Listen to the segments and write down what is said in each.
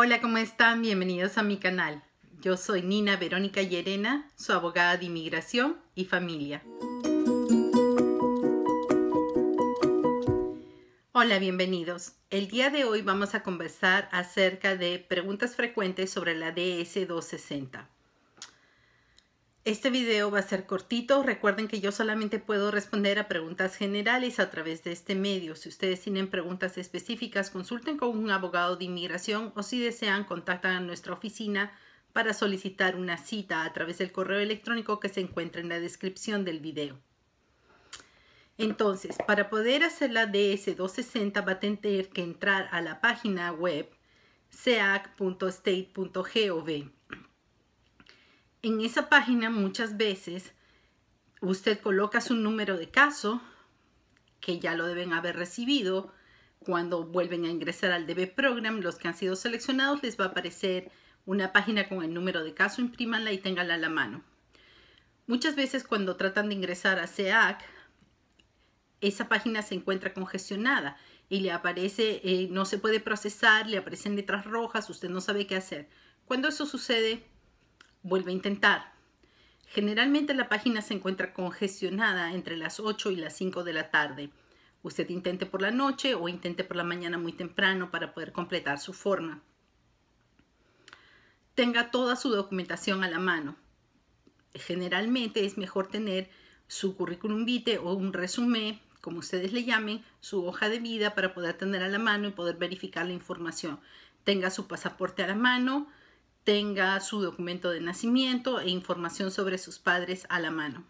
Hola, ¿cómo están? Bienvenidos a mi canal. Yo soy Nina Verónica Llerena, su abogada de inmigración y familia. Hola, bienvenidos. El día de hoy vamos a conversar acerca de preguntas frecuentes sobre la DS-260. Este video va a ser cortito. Recuerden que yo solamente puedo responder a preguntas generales a través de este medio. Si ustedes tienen preguntas específicas, consulten con un abogado de inmigración o si desean, contactan a nuestra oficina para solicitar una cita a través del correo electrónico que se encuentra en la descripción del video. Entonces, para poder hacer la DS-260 va a tener que entrar a la página web seac.state.gov en esa página muchas veces usted coloca su número de caso, que ya lo deben haber recibido. Cuando vuelven a ingresar al DB Program, los que han sido seleccionados les va a aparecer una página con el número de caso, imprímanla y ténganla a la mano. Muchas veces cuando tratan de ingresar a SEAC, esa página se encuentra congestionada y le aparece, eh, no se puede procesar, le aparecen letras rojas, usted no sabe qué hacer. Cuando eso sucede, Vuelve a intentar. Generalmente la página se encuentra congestionada entre las 8 y las 5 de la tarde. Usted intente por la noche o intente por la mañana muy temprano para poder completar su forma. Tenga toda su documentación a la mano. Generalmente es mejor tener su currículum vitae o un resumen, como ustedes le llamen, su hoja de vida para poder tener a la mano y poder verificar la información. Tenga su pasaporte a la mano, tenga su documento de nacimiento e información sobre sus padres a la mano.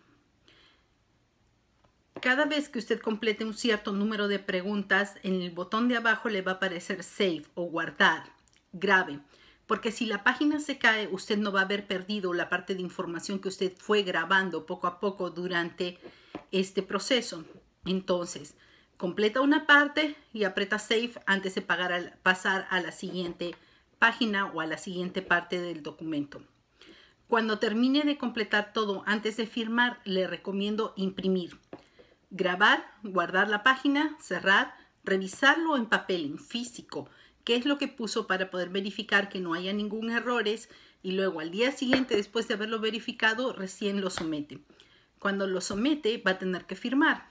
Cada vez que usted complete un cierto número de preguntas, en el botón de abajo le va a aparecer Save o Guardar. Grave, porque si la página se cae, usted no va a haber perdido la parte de información que usted fue grabando poco a poco durante este proceso. Entonces, completa una parte y aprieta Save antes de pasar a la siguiente página o a la siguiente parte del documento. Cuando termine de completar todo antes de firmar, le recomiendo imprimir, grabar, guardar la página, cerrar, revisarlo en papel, en físico, qué es lo que puso para poder verificar que no haya ningún errores y luego al día siguiente, después de haberlo verificado, recién lo somete. Cuando lo somete, va a tener que firmar.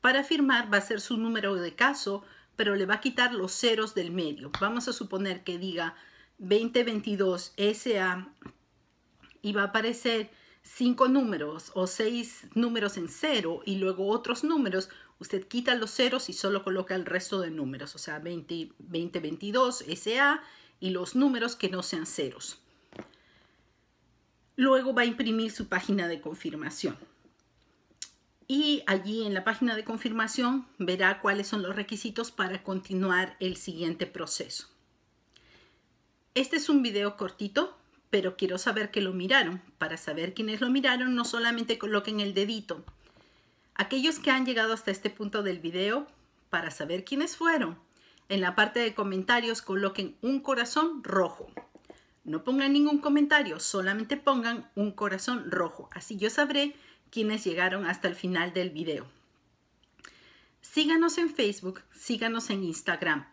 Para firmar va a ser su número de caso, pero le va a quitar los ceros del medio. Vamos a suponer que diga 2022 SA y va a aparecer cinco números o seis números en cero y luego otros números, usted quita los ceros y solo coloca el resto de números, o sea, 2022 SA y los números que no sean ceros. Luego va a imprimir su página de confirmación y allí en la página de confirmación verá cuáles son los requisitos para continuar el siguiente proceso. Este es un video cortito, pero quiero saber que lo miraron. Para saber quiénes lo miraron, no solamente coloquen el dedito. Aquellos que han llegado hasta este punto del video, para saber quiénes fueron, en la parte de comentarios coloquen un corazón rojo. No pongan ningún comentario, solamente pongan un corazón rojo. Así yo sabré quienes llegaron hasta el final del video. Síganos en Facebook, síganos en Instagram.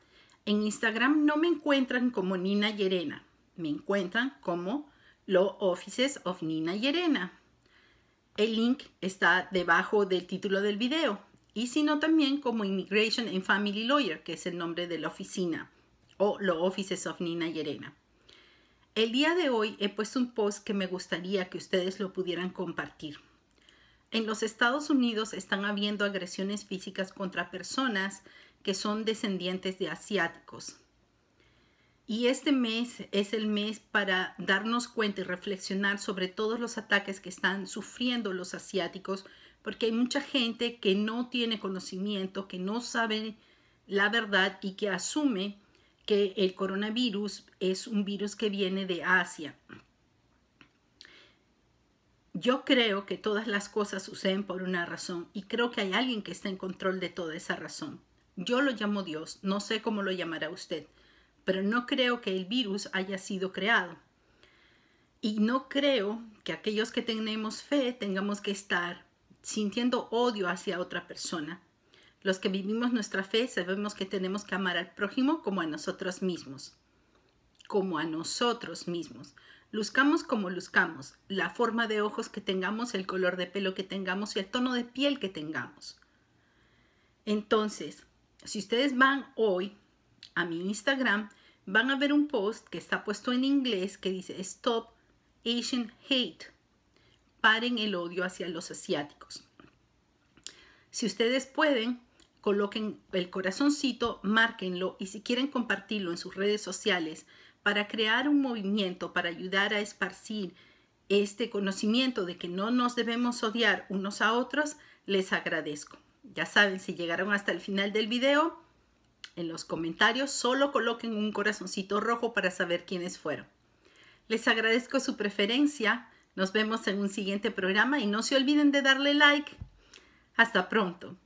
En Instagram no me encuentran como Nina Yerena, me encuentran como Law Offices of Nina Yerena. El link está debajo del título del video y sino también como Immigration and Family Lawyer, que es el nombre de la oficina o Law Offices of Nina Yerena. El día de hoy he puesto un post que me gustaría que ustedes lo pudieran compartir. En los Estados Unidos están habiendo agresiones físicas contra personas que son descendientes de asiáticos. Y este mes es el mes para darnos cuenta y reflexionar sobre todos los ataques que están sufriendo los asiáticos, porque hay mucha gente que no tiene conocimiento, que no sabe la verdad y que asume que el coronavirus es un virus que viene de Asia. Yo creo que todas las cosas suceden por una razón y creo que hay alguien que está en control de toda esa razón. Yo lo llamo Dios, no sé cómo lo llamará usted, pero no creo que el virus haya sido creado. Y no creo que aquellos que tenemos fe tengamos que estar sintiendo odio hacia otra persona. Los que vivimos nuestra fe sabemos que tenemos que amar al prójimo como a nosotros mismos, como a nosotros mismos. Luzcamos como luzcamos, la forma de ojos que tengamos, el color de pelo que tengamos y el tono de piel que tengamos. Entonces, si ustedes van hoy a mi Instagram, van a ver un post que está puesto en inglés que dice Stop Asian Hate. Paren el odio hacia los asiáticos. Si ustedes pueden, coloquen el corazoncito, márquenlo y si quieren compartirlo en sus redes sociales para crear un movimiento, para ayudar a esparcir este conocimiento de que no nos debemos odiar unos a otros, les agradezco. Ya saben, si llegaron hasta el final del video, en los comentarios solo coloquen un corazoncito rojo para saber quiénes fueron. Les agradezco su preferencia. Nos vemos en un siguiente programa y no se olviden de darle like. Hasta pronto.